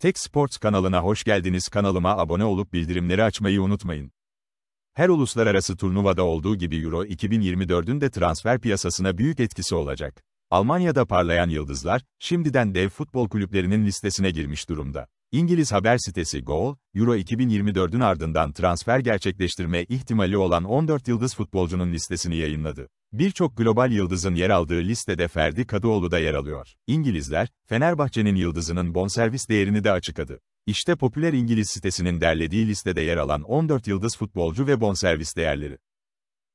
Tek Sports kanalına hoş geldiniz. Kanalıma abone olup bildirimleri açmayı unutmayın. Her uluslararası turnuvada olduğu gibi Euro 2024'ün de transfer piyasasına büyük etkisi olacak. Almanya'da parlayan yıldızlar, şimdiden dev futbol kulüplerinin listesine girmiş durumda. İngiliz haber sitesi Goal, Euro 2024'ün ardından transfer gerçekleştirme ihtimali olan 14 yıldız futbolcunun listesini yayınladı. Birçok global yıldızın yer aldığı listede Ferdi Kadıoğlu da yer alıyor. İngilizler, Fenerbahçe'nin yıldızının bonservis değerini de açıkladı. İşte popüler İngiliz sitesinin derlediği listede yer alan 14 yıldız futbolcu ve bonservis değerleri.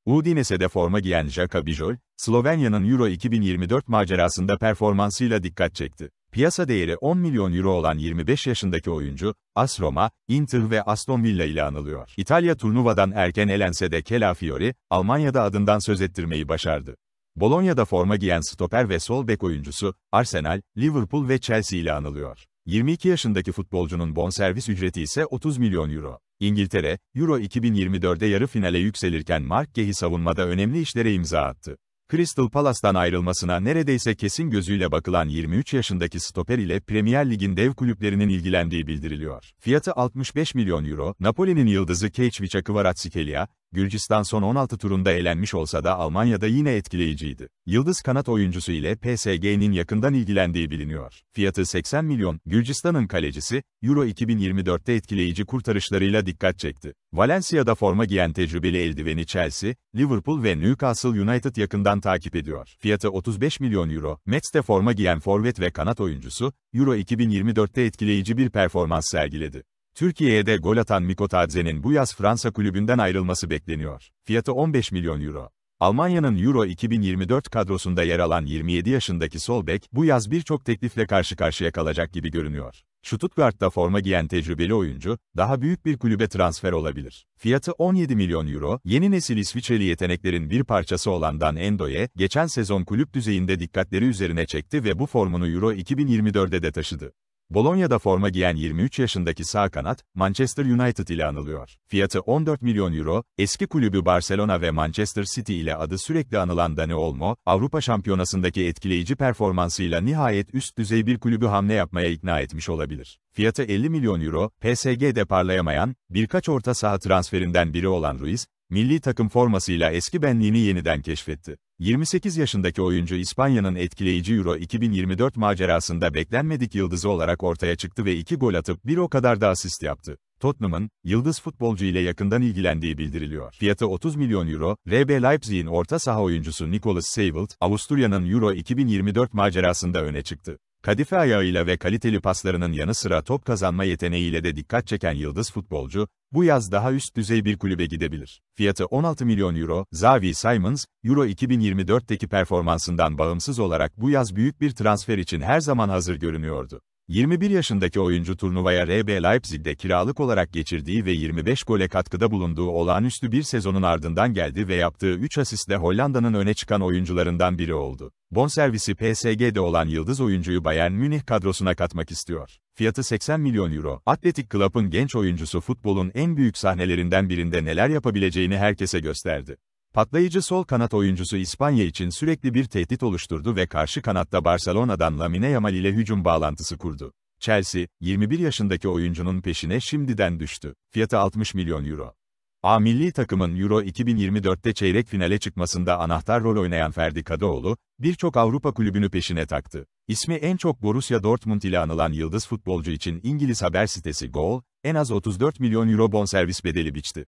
Udinese'de forma giyen Jaka Bijol, Slovenya'nın Euro 2024 macerasında performansıyla dikkat çekti. Piyasa değeri 10 milyon euro olan 25 yaşındaki oyuncu, AS Roma, Inter ve Aston Villa ile anılıyor. İtalya turnuvadan erken elense de Calafiori, Almanya'da adından söz ettirmeyi başardı. Bolonya'da forma giyen stoper ve sol bek oyuncusu, Arsenal, Liverpool ve Chelsea ile anılıyor. 22 yaşındaki futbolcunun bonservis ücreti ise 30 milyon euro. İngiltere, Euro 2024'de yarı finale yükselirken Mark Gehi savunmada önemli işlere imza attı. Crystal Palace'dan ayrılmasına neredeyse kesin gözüyle bakılan 23 yaşındaki stoper ile Premier Lig'in dev kulüplerinin ilgilendiği bildiriliyor. Fiyatı 65 milyon euro, Napoli'nin yıldızı Kejvica Kvaratskhelia, Gürcistan son 16 turunda elenmiş olsa da Almanya'da yine etkileyiciydi. Yıldız kanat oyuncusu ile PSG'nin yakından ilgilendiği biliniyor. Fiyatı 80 milyon, Gürcistan'ın kalecisi, Euro 2024'te etkileyici kurtarışlarıyla dikkat çekti. Valencia'da forma giyen tecrübeli eldiveni Chelsea, Liverpool ve Newcastle United yakından takip ediyor. Fiyatı 35 milyon euro, Mets'te forma giyen forvet ve kanat oyuncusu, Euro 2024'te etkileyici bir performans sergiledi. Türkiye'ye de gol atan Mikotadze'nin bu yaz Fransa kulübünden ayrılması bekleniyor. Fiyatı 15 milyon euro. Almanya'nın Euro 2024 kadrosunda yer alan 27 yaşındaki Solbek, bu yaz birçok teklifle karşı karşıya kalacak gibi görünüyor. Stuttgart'ta forma giyen tecrübeli oyuncu, daha büyük bir kulübe transfer olabilir. Fiyatı 17 milyon euro, yeni nesil İsviçreli yeteneklerin bir parçası olan Dan Endo'ya, geçen sezon kulüp düzeyinde dikkatleri üzerine çekti ve bu formunu Euro 2024'de de taşıdı. Bolonya'da forma giyen 23 yaşındaki sağ kanat, Manchester United ile anılıyor. Fiyatı 14 milyon euro, eski kulübü Barcelona ve Manchester City ile adı sürekli anılan Dani Olmo, Avrupa Şampiyonası'ndaki etkileyici performansıyla nihayet üst düzey bir kulübü hamle yapmaya ikna etmiş olabilir. Fiyatı 50 milyon euro, PSG'de parlayamayan, birkaç orta saha transferinden biri olan Ruiz, milli takım formasıyla eski benliğini yeniden keşfetti. 28 yaşındaki oyuncu İspanya'nın etkileyici Euro 2024 macerasında beklenmedik yıldızı olarak ortaya çıktı ve 2 gol atıp bir o kadar da asist yaptı. Tottenham'ın, yıldız futbolcu ile yakından ilgilendiği bildiriliyor. Fiyatı 30 milyon euro, RB Leipzig'in orta saha oyuncusu Nicholas Seyvelt, Avusturya'nın Euro 2024 macerasında öne çıktı. Kadife ayağıyla ve kaliteli paslarının yanı sıra top kazanma yeteneğiyle de dikkat çeken yıldız futbolcu, bu yaz daha üst düzey bir kulübe gidebilir. Fiyatı 16 milyon euro, Xavi Simons, Euro 2024'teki performansından bağımsız olarak bu yaz büyük bir transfer için her zaman hazır görünüyordu. 21 yaşındaki oyuncu turnuvaya RB Leipzig'de kiralık olarak geçirdiği ve 25 gole katkıda bulunduğu olağanüstü bir sezonun ardından geldi ve yaptığı 3 asistle Hollanda'nın öne çıkan oyuncularından biri oldu. Bonservisi PSG'de olan yıldız oyuncuyu Bayern Münih kadrosuna katmak istiyor. Fiyatı 80 milyon euro. Atletic Club'ın genç oyuncusu futbolun en büyük sahnelerinden birinde neler yapabileceğini herkese gösterdi. Patlayıcı sol kanat oyuncusu İspanya için sürekli bir tehdit oluşturdu ve karşı kanatta Barcelona'dan Lamine Yamal ile hücum bağlantısı kurdu. Chelsea, 21 yaşındaki oyuncunun peşine şimdiden düştü. Fiyatı 60 milyon euro. A milli takımın Euro 2024'te çeyrek finale çıkmasında anahtar rol oynayan Ferdi Kadıoğlu, birçok Avrupa kulübünü peşine taktı. İsmi en çok Borussia Dortmund ile anılan yıldız futbolcu için İngiliz haber sitesi Goal, en az 34 milyon euro bonservis bedeli biçti.